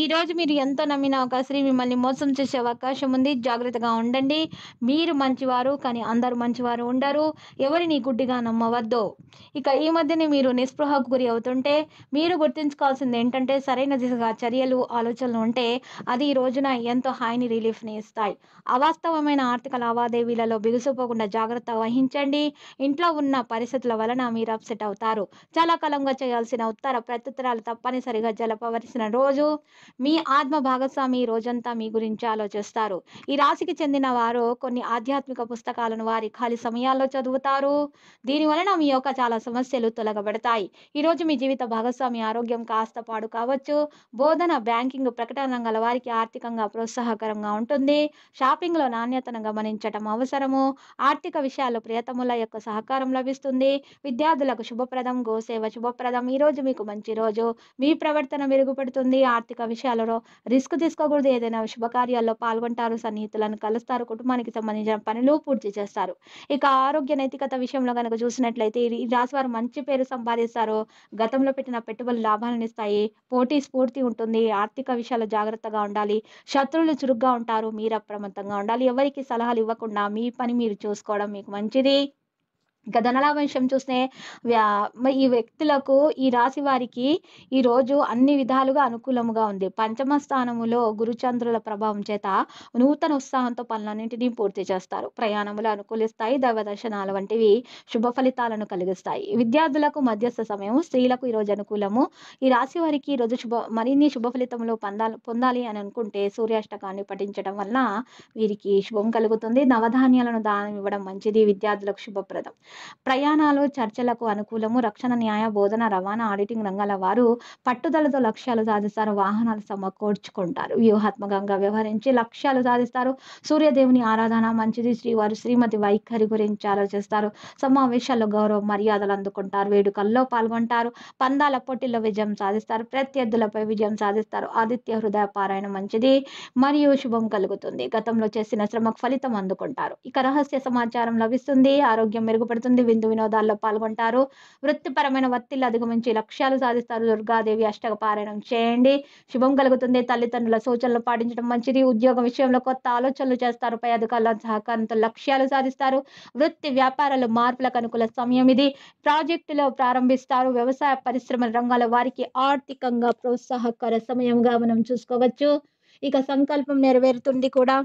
ఈ రోజు మీరు ఎంతో నమ్మిన అవకాశం మిమ్మల్ని మోసం చేసే అవకాశం ఉంది జాగ్రత్తగా ఉండండి మీరు మంచివారు కానీ అందరు మంచివారు ఉండరు ఎవరిని గుడ్డిగా నమ్మవద్దు ఇక ఈ మధ్యనే మీరు నిస్పృహకు గురి అవుతుంటే మీరు గుర్తుంచుకోవాల్సింది ఏంటంటే సరైన దిశగా చర్యలు ఆలోచనలు ఉంటే అది ఈ రోజున ఎంతో హాయిని రిలీఫ్ని ఇస్తాయి అవాస్తవమైన ఆర్థిక లావాదేవీలలో బిగుసిపోకుండా జాగ్రత్త వహించండి ఇంట్లో ఉన్న పరిస్థితుల వలన మీరు అప్సెట్ అవుతారు చాలా కాలంగా చేయాల్సిన ఉత్తర ప్రత్యుత్తరాలు తప్పనిసరిగా జలపవలసిన రోజు మీ ఆత్మ భాగస్వామి రోజంతా మీ గురించి ఆలోచిస్తారు ఈ రాశికి చెందిన వారు కొన్ని ఆధ్యాత్మిక పుస్తకాలను వారి ఖాళీ సమయాల్లో చదువుతారు దీని వలన మీ యొక్క చాలా సమస్యలు తొలగబడతాయి ఈరోజు మీ జీవిత భాగస్వామి ఆరోగ్యం కాస్త పాడు కావచ్చు బోధన బ్యాంకింగ్ ప్రకటన రంగాల వారికి ఆర్థికంగా ప్రోత్సాహకరంగా ఉంటుంది షాపింగ్లో నాణ్యతను గమనించటం అవసరము ఆర్థిక విషయాల్లో ప్రియతముల యొక్క సహకారం లభిస్తుంది విద్యార్థులకు శుభప్రదం గోసేవ శుభప్రదం ఈరోజు మీకు మంచి రోజు మీ ప్రవర్తన మెరుగుపడుతుంది ఆర్థిక విషయాలలో రిస్క్ తీసుకోకూడదు ఏదైనా శుభకార్యాల్లో పాల్గొంటారు సన్నిహితులను కలుస్తారు కుటుంబానికి సంబంధించిన పనులు పూర్తి చేస్తారు ఇక ఆరోగ్య నైతికత విషయంలో కనుక చూసినట్లయితే ఈ రాశి వారు మంచి పేరు సంపాదిస్తారు గతంలో పెట్టిన పెట్టుబడులు లాభాలను ఇస్తాయి పోటీ స్ఫూర్తి ఉంటుంది ఆర్థిక విషయాలు జాగ్రత్తగా ఉండాలి శత్రువులు చురుగ్గా ఉంటారు మీరు అప్రమత్తంగా ఉండాలి ఎవరికి సలహాలు ఇవ్వకుండా మీ పని మీరు చూసుకోవడం మీకు మంచిది ఇక వంశం విషయం చూస్తే ఈ వ్యక్తులకు ఈ రాశి వారికి ఈరోజు అన్ని విధాలుగా అనుకూలముగా ఉంది పంచమ స్థానములో గురుచంద్రుల ప్రభావం చేత నూతన ఉత్సాహంతో పనులన్నింటినీ పూర్తి చేస్తారు ప్రయాణములు అనుకూలిస్తాయి దైవ దర్శనాలు వంటివి శుభ ఫలితాలను కలిగిస్తాయి విద్యార్థులకు మధ్యస్థ సమయం స్త్రీలకు ఈరోజు అనుకూలము ఈ రాశి వారికి ఈరోజు శుభ మరిన్ని శుభ ఫలితములు పొందాలి పొందాలి అని అనుకుంటే సూర్యాష్టకాన్ని పఠించడం వల్ల వీరికి శుభం కలుగుతుంది నవధాన్యాలను దానం ఇవ్వడం మంచిది విద్యార్థులకు శుభప్రదం ప్రయాణాలు చర్చలకు అనుకూలము రక్షణ న్యాయ బోధన రవాణా ఆడిటింగ్ రంగాల వారు పట్టుదలతో లక్ష్యాలు సాధిస్తారు వాహనాలు సమకూర్చుకుంటారు వ్యూహాత్మకంగా వ్యవహరించి లక్ష్యాలు సాధిస్తారు సూర్యదేవుని ఆరాధన మంచిది శ్రీవారు శ్రీమతి వైఖరి గురించి ఆలోచిస్తారు సమావేశాల్లో గౌరవ మర్యాదలు అందుకుంటారు వేడుకల్లో పాల్గొంటారు పందాల పోటీల్లో విజయం సాధిస్తారు ప్రత్యర్థులపై విజయం సాధిస్తారు ఆదిత్య హృదయ పారాయణ మంచిది మరియు శుభం కలుగుతుంది గతంలో చేసిన శ్రమకు ఫలితం అందుకుంటారు ఇక రహస్య సమాచారం లభిస్తుంది ఆరోగ్యం మెరుగుపడుతుంది ఏర్పడుతుంది విందు వినోదాల్లో పాల్గొంటారు వృత్తిపరమైన వత్తిళ్ళు అధిగమించి లక్ష్యాలు సాధిస్తారు దుర్గాదేవి అష్టక పారాయణం చేయండి శుభం కలుగుతుంది తల్లిదండ్రుల సూచనలు పాటించడం మంచిది ఉద్యోగం విషయంలో కొత్త ఆలోచనలు చేస్తారు పై అధికారుల సహకారంతో లక్ష్యాలు సాధిస్తారు వృత్తి వ్యాపారాలు మార్పులకు అనుకూల సమయం ఇది ప్రాజెక్టులో ప్రారంభిస్తారు వ్యవసాయ పరిశ్రమ రంగాల వారికి ఆర్థికంగా ప్రోత్సాహకర సమయంగా మనం చూసుకోవచ్చు ఇక సంకల్పం నెరవేరుతుంది కూడా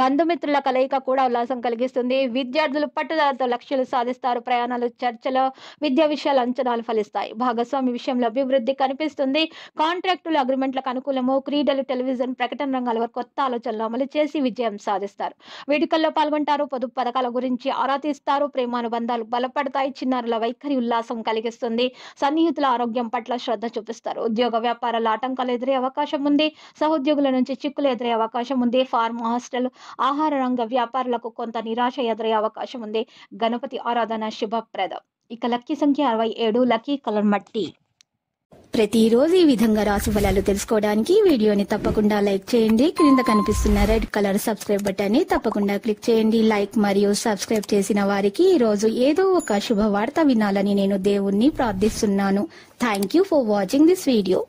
బంధుమిత్రుల కలయిక కూడా ఉల్లాసం కలిగిస్తుంది విద్యార్థులు పట్టుదలతో లక్ష్యాలు సాధిస్తారు ప్రయాణాలు చర్చలు విద్యా విషయాలు అంచనాలు ఫలిస్తాయి భాగస్వామి విషయంలో అభివృద్ధి కనిపిస్తుంది కాంట్రాక్టులు అగ్రిమెంట్లకు అనుకూలము క్రీడలు టెలివిజన్ ప్రకటన రంగాల వరకు కొత్త ఆలోచనలు అమలు చేసి విజయం సాధిస్తారు వేడుకల్లో పాల్గొంటారు పొదుపు పథకాల గురించి ఆరా తీస్తారు ప్రేమానుబంధాలు బలపడతాయి చిన్నారుల వైఖరి ఉల్లాసం కలిగిస్తుంది సన్నిహితుల ఆరోగ్యం పట్ల శ్రద్ధ చూపిస్తారు ఉద్యోగ వ్యాపారాల ఆటంకాలు ఎదురే అవకాశం ఉంది సహోద్యోగుల నుంచి చిక్కులు ఎదురే అవకాశం ఉంది ఫార్మ్ హాస్టల్ ఆహార రంగ వ్యాపారులకు కొంత నిరాశ ఎదురయ్యే అవకాశం ఉంది గణపతి ఆరాధన శుభప్రదం ఇక లక్కీ సంఖ్య అరవై ఏడు లక్కీ కలర్ మట్టి ప్రతిరోజు ఈ విధంగా రాశి ఫలాలు తెలుసుకోవడానికి వీడియోని తప్పకుండా లైక్ చేయండి క్రింద కనిపిస్తున్న రెడ్ కలర్ సబ్స్క్రైబ్ ని తప్పకుండా క్లిక్ చేయండి లైక్ మరియు సబ్స్క్రైబ్ చేసిన వారికి ఈరోజు ఏదో ఒక శుభవార్త వినాలని నేను దేవుణ్ణి ప్రార్థిస్తున్నాను thank you for watching this video